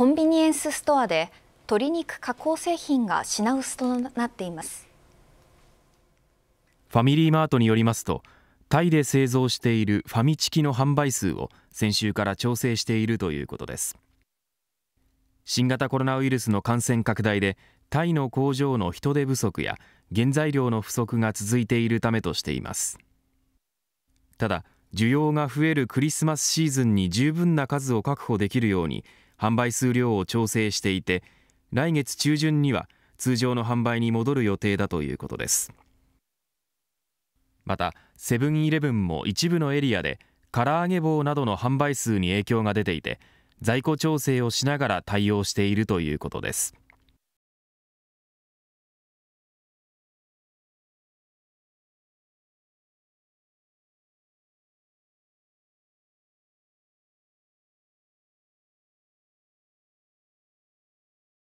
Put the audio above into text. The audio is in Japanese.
コンビニエンスストアで鶏肉加工製品が品薄となっていますファミリーマートによりますとタイで製造しているファミチキの販売数を先週から調整しているということです新型コロナウイルスの感染拡大でタイの工場の人手不足や原材料の不足が続いているためとしていますただ需要が増えるクリスマスシーズンに十分な数を確保できるように販売数量を調整していて来月中旬には通常の販売に戻る予定だということですまたセブン‐イレブンも一部のエリアで唐揚げ棒などの販売数に影響が出ていて在庫調整をしながら対応しているということです